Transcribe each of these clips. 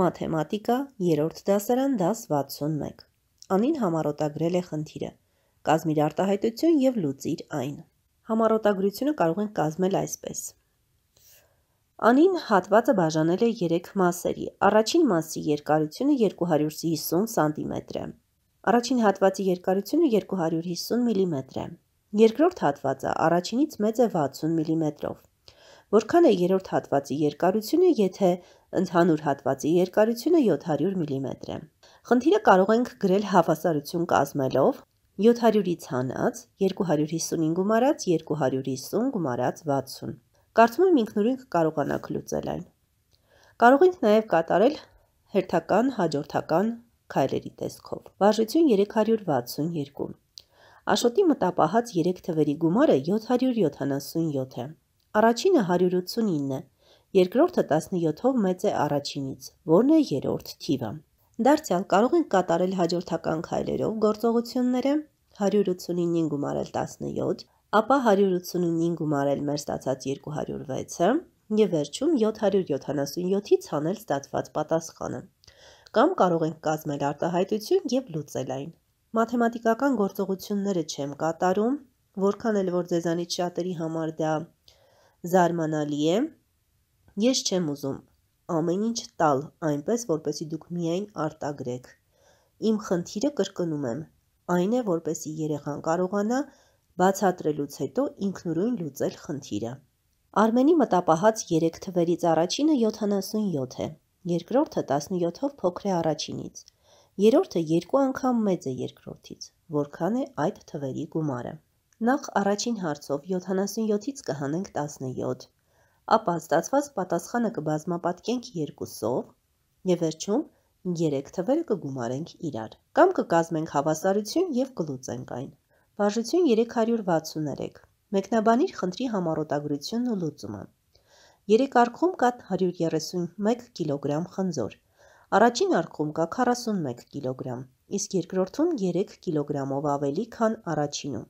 Մաթեմատիկա, երորդ դասարան դաս 61։ Անին համարոտագրել է խնդիրը։ Կազմիր արտահայտություն և լուծիր այն։ Համարոտագրությունը կարող են կազմել այսպես։ Անին հատվածը բաժանել է երեք մասերի։ Առաջին մասի երկարությունը 250 սանտիմետր է։ Առաջին հատվածի երկարությունը 250 միլիմետր է։ Երկրորդ հատվածը առաջինից մեծ է 60 միլիմետրով։ Որքան է երրորդ հատվածի երկարությունը, եթե Ընդհանուր հատվածի երկարությունը 700 մմ mm է։ Խնդիրը կարող ենք գրել հավասարություն կազմելով 700-ից հանած 255 գումարած 250 գումարած 60։ Կարծում եմ ինքնուրույն կարողանաք լուծել այն։ Կարող ենք նաև կատարել հերթական հաջորդական քայլերի տեսքով։ Վարժություն 362։ Աշոտի մտապահած 3 թվերի գումարը 777 է։ Առաջինը 189 է, երկրորդը 17-ով մեծ է առաջինից, որն է երրորդ թիվը։ Դարձյալ կարող ենք կատարել հաջորդական քայլերով գործողությունները 189-ին գումարել 17, ապա 189-ին գումարել մեր ստացած 206-ը եւ վերջում 777-ից հանել ստացված պատասխանը։ Կամ կարող ենք կազմել արտահայտություն եւ լուծել այն։ Մաթեմատիկական գործողությունները չեմ կատարում, որքան էլ որ ձեզանից շատերի համար դա զարմանալի է, Ես չեմ ուզում ամեն ինչ տալ, այնպես, որպեսի դուք միայն արտագրեք։ Իմ խնդիրը կրկնում եմ, այն է, որպեսի երեխան կարողանա բացատրելուց հետո ինքնուրույն լուծել խնդիրը։ Արմենի մտապահած երեք թվերից առաջինը 77 է, երկրորդը 17-ով փոքր է առաջինից, երորդը երկու անգամ մեծ է երկրորդից, որքան է այդ թվերի գումարը։ Նախ առաջին հարցով 77-ից կհանենք 17, ապա ստացված պատասխանը կբազմապատկենք երկուսով և վերջում երեք թվերը կգումարենք իրար։ Կամ կկազմենք հավասարություն և կլուծենք այն։ Բաժություն 363։ Մեկնաբանիր խնդրի համարոտագրությունն ու լուծումը։ Երեք արքում կա 131 կիլոգրամ խնձոր։ Առաջին արքում կա 41 կիլոգրամ, իսկ երկրորդում 3 կիլոգրամով ավելի, քան առաջինում,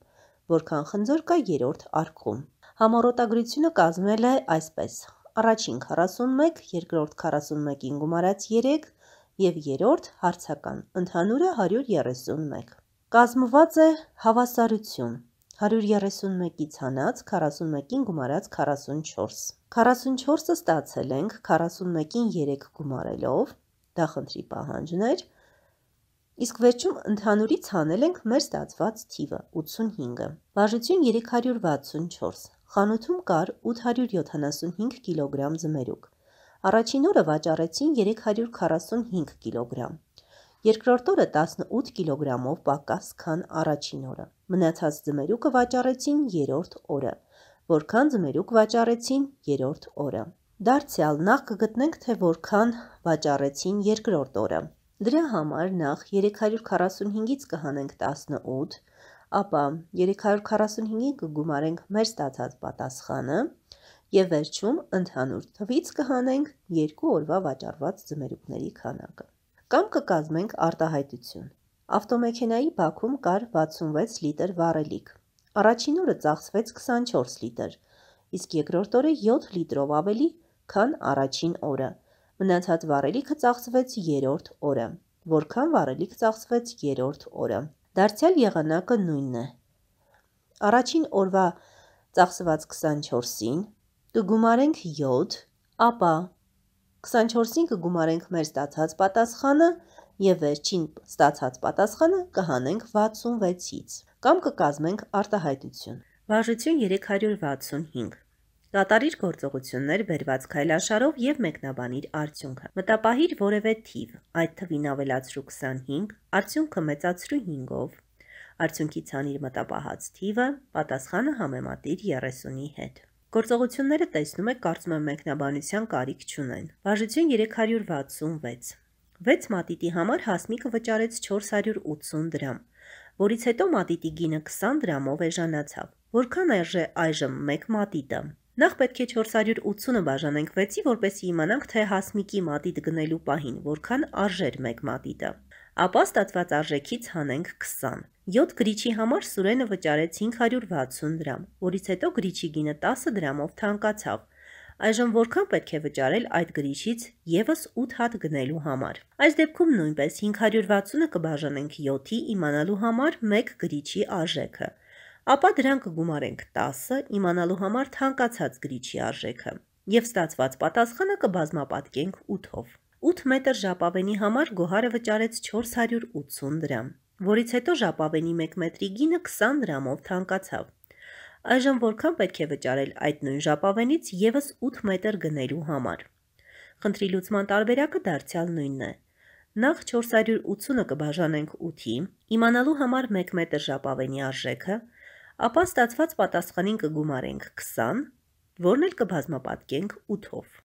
որքան խնձոր կա երրորդ արքում։ Համառոտագրությունը կազմվել է այսպես. առաջին 41, երկրորդ 41-ին գումարած 3 և երորդ հարցական, ընդհանուրը 131։ Կազմված է հավասարություն, 131-ից հանած 41-ին գումարած 44։ 44-ը ստացել ենք 41-ին 3 գումարելով, դա խնդրի պահանջն էր, Իսկ վերջում ընդհանուրից հանել ենք մեր ստացված թիվը, 85-ը, բաժություն 364, Խանութում կար 875 կիլոգրամ ձմերուկ։ Առաջին օրը վաճառեցին 345 կիլոգրամ։ Երկրորդ օրը 18 կիլոգրամով պակաս քան առաջին օրը։ Մնացած ձմերուկը վաճառեցին երրորդ օրը, որքան ձմերուկ վաճառեցին երրորդ օրը։ Դարձյալ նախ կգտնենք, թե որքան վաճառեցին երկրորդ օրը։ Դրա համար նախ 345-ից կհանենք 18, ապա 345-ին կգումարենք մեր ստացած պատասխանը և վերջում ընդհանուր թվից կհանենք երկու օրվա վաճառված ձմերուկների քանակը։ Կամ կկազմենք արտահայտություն։ Ավտոմեքենայի բաքում կար 66 լիտր վառելիք։ Առաջին օրը ծախսվեց 24 լիտր, իսկ երկրորդ օրը 7 լիտրով ավելի, քան առաջին օրը։ Մնացած վառելիքը ծախսվեց երրորդ օրը, որքան վառելիք ծախսվեց երրորդ օրը։ Դարձյալ եղանակը նույնն է։ Առաջին օրվա ծախսված 24-ին կգումարենք 7, ապա 24-ին կգումարենք մեր ստացած պատասխանը և վերջին ստացած պատասխանը կհանենք 66-ից կամ կկազմենք արտահայտություն։ Վարժություն 365 Կատարիր գործողություններ բերված քայլաշարով եւ մեկնաբանիր արդյունքը։ Մտապահիր որևէ թիվ, այդ թվին ավելացրու 25, արդյունքը մեծացրու 5-ով։ Արդյունքի ցանիր մտապահած թիվը, պատասխանը համեմատիր 30-ի հետ։ Գործողությունները տեսնում եք, կարծում եմ մեկնաբանության կարիք չունեն։ Բաժություն 366 6 մատիտի համար Հասմիկը վճարեց 480 դրամ, որից հետո մատիտի գինը 20 դրամով էժանացավ։ Որքան էժե այժմ 1 մատիտը։ Նախ պետք է 480-ը բաժանենք 6-ի, որպեսզի իմանանք, թե հասմիկի մատիտ գնելու պահին որքան արժեր մեկ մատիտը։ Ապա ստացված արժեքից հանենք 20։ 7 գրիչի համար Սուրենը վճարեց 560 դրամ, որից հետո գրիչի գինը 10 դրամով թանկացավ։ Այժմ որքան պետք է վճարել այդ գրիչից եւս 8 հատ գնելու համար։ Այս դեպքում նույնպես 560-ը կբաժանենք 7-ի իմանալու համար 1 գրիչի արժեքը ապա դրանք գումարենք 10-ը իմանալու համար թանկացած գրիչի արժեքը եւ ստացված պատասխանը կբազմապատկենք 8-ով։ 8 մետր ժապավենի համար Գոհարը վճարեց 480 դրամ, որից հետո ժապավենի 1 մետրի գինը 20 դրամով թանկացավ։ Այժմ որքան պետք է վճարել այդ նույն ժապավենից եւս 8 մետր գնելու համար։ Խնդրի լուծման տարբերակը դարձյալ նույնն է։ Նախ 480-ը կբաժանենք 8-ի, իմանալու համար 1 մետր ժապավենի արժեքը, ապա ստացված պատասխանին կգումարենք 20, որն էլ կբազմապատկենք 8-ով։